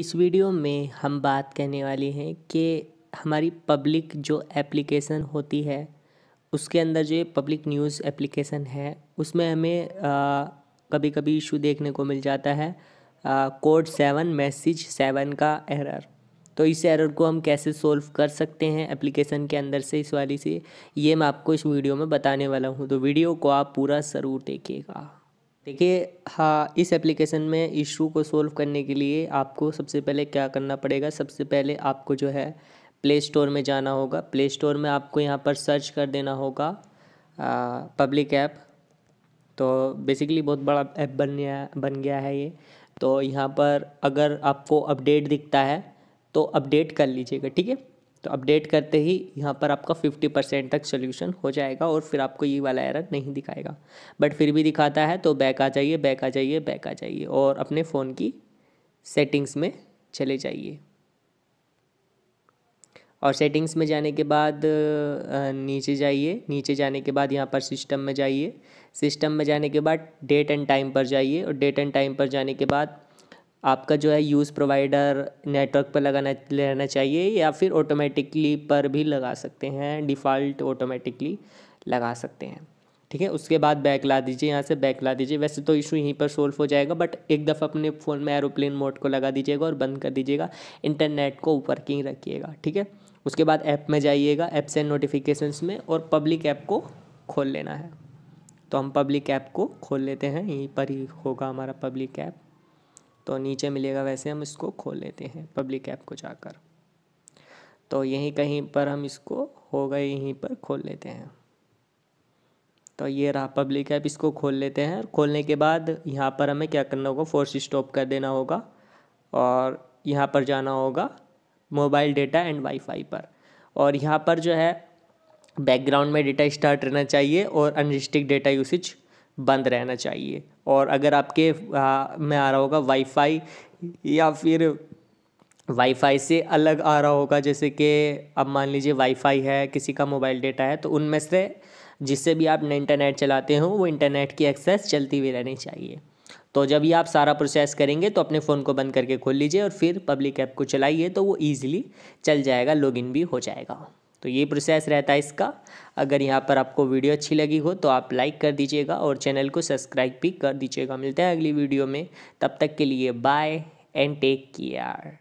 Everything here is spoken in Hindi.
इस वीडियो में हम बात करने वाले हैं कि हमारी पब्लिक जो एप्लीकेशन होती है उसके अंदर जो पब्लिक न्यूज़ एप्लीकेशन है उसमें हमें आ, कभी कभी इशू देखने को मिल जाता है कोड सेवन मैसेज सेवन का एरर तो इस एरर को हम कैसे सोल्व कर सकते हैं एप्लीकेशन के अंदर से इस वाली से ये मैं आपको इस वीडियो में बताने वाला हूँ तो वीडियो को आप पूरा ज़रूर देखिएगा देखिए हाँ इस एप्लीकेशन में इशू को सोल्व करने के लिए आपको सबसे पहले क्या करना पड़ेगा सबसे पहले आपको जो है प्ले स्टोर में जाना होगा प्ले स्टोर में आपको यहाँ पर सर्च कर देना होगा पब्लिक ऐप तो बेसिकली बहुत बड़ा ऐप बन गया बन गया है ये तो यहाँ पर अगर आपको अपडेट दिखता है तो अपडेट कर लीजिएगा ठीक है तो अपडेट करते ही यहाँ पर आपका 50 परसेंट तक सोल्यूशन हो जाएगा और फिर आपको ये वाला एरर नहीं दिखाएगा बट फिर भी दिखाता है तो बैक आ जाइए बैक आ जाइए बैक आ जाइए और अपने फ़ोन की सेटिंग्स में चले जाइए और सेटिंग्स में जाने के बाद नीचे जाइए नीचे जाने के बाद यहाँ पर सिस्टम में जाइए सिस्टम में जाने के बाद डेट एंड टाइम पर जाइए और डेट एंड टाइम पर जाने के बाद आपका जो है यूज़ प्रोवाइडर नेटवर्क पर लगाना लेना चाहिए या फिर ऑटोमेटिकली पर भी लगा सकते हैं डिफ़ॉल्ट ऑटोमेटिकली लगा सकते हैं ठीक है उसके बाद बैक ला दीजिए यहाँ से बैक ला दीजिए वैसे तो इशू यहीं पर सोल्व हो जाएगा बट एक दफ़ा अपने फ़ोन में एरोप्लेन मोड को लगा दीजिएगा और बंद कर दीजिएगा इंटरनेट को वर्किंग रखिएगा ठीक है उसके बाद ऐप में जाइएगा ऐप्स एंड नोटिफिकेशंस में और पब्लिक ऐप को खोल लेना है तो हम पब्लिक ऐप को खोल लेते हैं यहीं पर ही होगा हमारा पब्लिक ऐप तो नीचे मिलेगा वैसे हम इसको खोल लेते हैं पब्लिक ऐप को जाकर तो यहीं कहीं पर हम इसको हो गए यहीं पर खोल लेते हैं तो ये रहा पब्लिक ऐप इसको खोल लेते हैं खोलने के बाद यहाँ पर हमें क्या करना होगा फोर्स स्टॉप कर देना होगा और यहाँ पर जाना होगा मोबाइल डेटा एंड वाईफाई पर और यहाँ पर जो है बैकग्राउंड में डेटा स्टार्ट रहना चाहिए और अनरिस्टिक डेटा यूसेज बंद रहना चाहिए और अगर आपके आ, में आ रहा होगा वाईफाई या फिर वाईफाई से अलग आ रहा होगा जैसे कि अब मान लीजिए वाईफाई है किसी का मोबाइल डेटा है तो उनमें से जिससे भी आप इंटरनेट चलाते हो वो इंटरनेट की एक्सेस चलती हुई रहनी चाहिए तो जब ये आप सारा प्रोसेस करेंगे तो अपने फ़ोन को बंद करके खोल लीजिए और फिर पब्लिक ऐप को चलाइए तो वो ईज़िली चल जाएगा लॉगिन भी हो जाएगा तो ये प्रोसेस रहता है इसका अगर यहाँ पर आपको वीडियो अच्छी लगी हो तो आप लाइक कर दीजिएगा और चैनल को सब्सक्राइब भी कर दीजिएगा मिलते हैं अगली वीडियो में तब तक के लिए बाय एंड टेक केयर